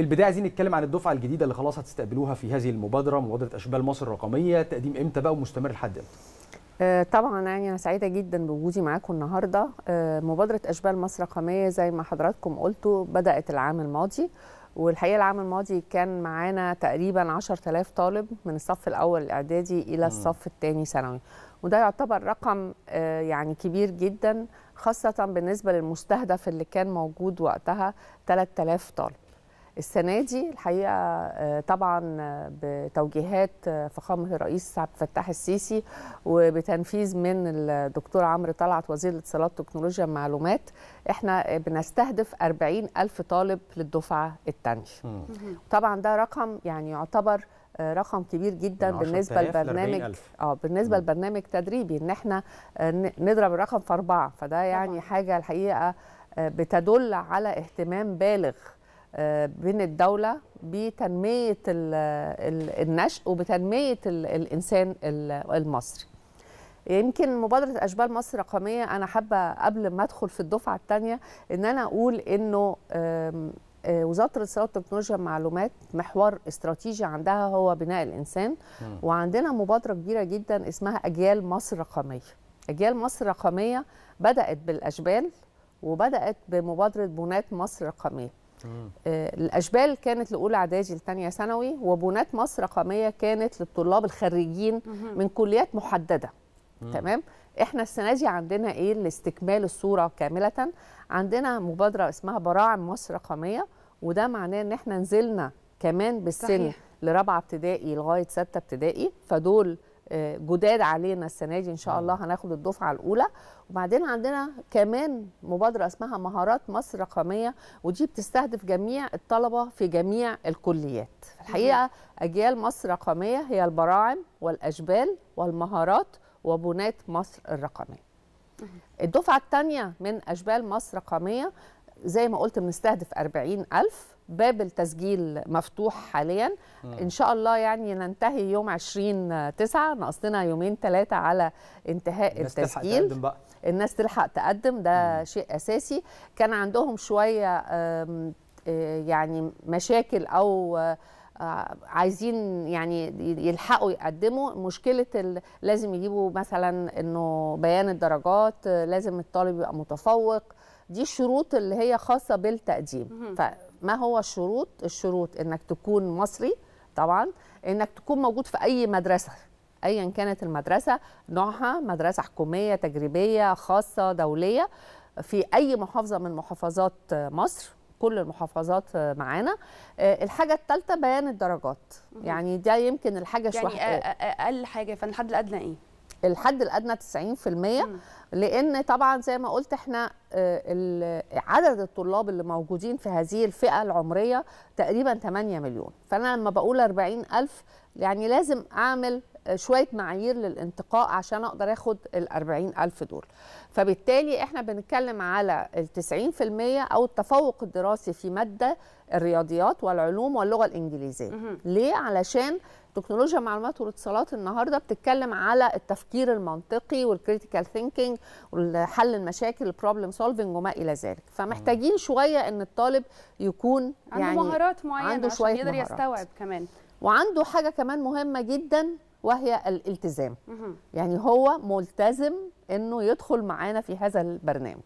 في البدايه عايزين نتكلم عن الدفعه الجديده اللي خلاص هتستقبلوها في هذه المبادره مبادره اشبال مصر الرقميه تقديم امتى بقى ومستمر لحد امتى آه، طبعا يعني انا سعيده جدا بوجودي معاكم النهارده آه، مبادره اشبال مصر الرقميه زي ما حضراتكم قلتوا بدات العام الماضي والحقيقه العام الماضي كان معانا تقريبا 10000 طالب من الصف الاول الاعدادي الى الصف الثاني ثانوي وده يعتبر رقم آه، يعني كبير جدا خاصه بالنسبه للمستهدف اللي كان موجود وقتها 3000 طالب السنه دي الحقيقه آه، طبعا آه، بتوجيهات آه، فخامه الرئيس عبد الفتاح السيسي وبتنفيذ من الدكتور عمرو طلعت وزير الاتصالات والتكنولوجيا والمعلومات احنا بنستهدف 40 ألف طالب للدفعه الثانيه طبعا ده رقم يعني يعتبر رقم كبير جدا بالنسبه لبرنامج اه بالنسبه لبرنامج تدريبي ان احنا نضرب الرقم في اربعه فده يعني طبعا. حاجه الحقيقه بتدل على اهتمام بالغ آه، بين الدولة بتنمية النشء وبتنمية الإنسان المصري يمكن مبادرة أشبال مصر رقمية أنا حابة قبل ما أدخل في الدفعة الثانية إن أنا أقول إنه آه، وزاره الاتصالات والتكنولوجيا المعلومات محور استراتيجي عندها هو بناء الانسان وعندنا مبادره كبيره جدا اسمها اجيال مصر رقميه اجيال مصر رقميه بدات بالاشبال وبدات بمبادره بنات مصر رقميه آه، الاشبال كانت لاولى اعدادي لثانيه ثانوي وبنات مصر رقميه كانت للطلاب الخريجين من كليات محدده تمام احنا السنه دي عندنا ايه لاستكمال الصوره كامله عندنا مبادره اسمها براعم مصر رقميه وده معناه ان احنا نزلنا كمان بالسن لرابعه ابتدائي لغايه سته ابتدائي فدول جداد علينا السنه دي ان شاء الله هناخد الدفعه الاولى وبعدين عندنا كمان مبادره اسمها مهارات مصر رقميه ودي بتستهدف جميع الطلبه في جميع الكليات الحقيقه اجيال مصر رقميه هي البراعم والاشبال والمهارات وبنات مصر الرقميه الدفعه الثانيه من اشبال مصر رقميه زي ما قلت بنستهدف 40000 باب التسجيل مفتوح حاليا ان شاء الله يعني ننتهي يوم 20 9 ناقص لنا يومين ثلاثه على انتهاء الناس التسجيل تلحق تقدم بقى. الناس تلحق تقدم ده م. شيء اساسي كان عندهم شويه آه، يعني مشاكل او آه، آه، عايزين يعني يلحقوا يقدموا مشكله لازم يجيبوا مثلا انه بيان الدرجات لازم الطالب يبقى متفوق دي الشروط اللي هي خاصه بالتقديم فما هو الشروط الشروط انك تكون مصري طبعا انك تكون موجود في اي مدرسه ايا كانت المدرسه نوعها مدرسه حكوميه تجريبيه خاصه دوليه في اي محافظه من محافظات مصر كل المحافظات معانا آه، الحاجه الثالثه بيان الدرجات يعني ده يمكن الحاجه يعني اقل حاجه فالحد الادنى ايه الحد الادنى 90% مم. لان طبعا زي ما قلت احنا آه، عدد الطلاب اللي موجودين في هذه الفئه العمريه تقريبا 8 مليون فانا لما بقول 40 الف يعني لازم اعمل شويه معايير للانتقاء عشان اقدر اخد ال 40000 دول فبالتالي احنا بنتكلم على ال 90% او التفوق الدراسي في ماده الرياضيات والعلوم واللغه الانجليزيه ليه علشان تكنولوجيا معلومات والاتصالات النهارده بتتكلم على التفكير المنطقي والكريتيكال ثينكينج وحل المشاكل البروبلم سولفنج وما الى ذلك فمحتاجين شويه ان الطالب يكون عنده يعني مهارات معينه عنده شويه عشان يقدر يستوعب كمان وعنده حاجه كمان مهمه جدا وهي الالتزام يعني هو ملتزم انه يدخل معانا في هذا البرنامج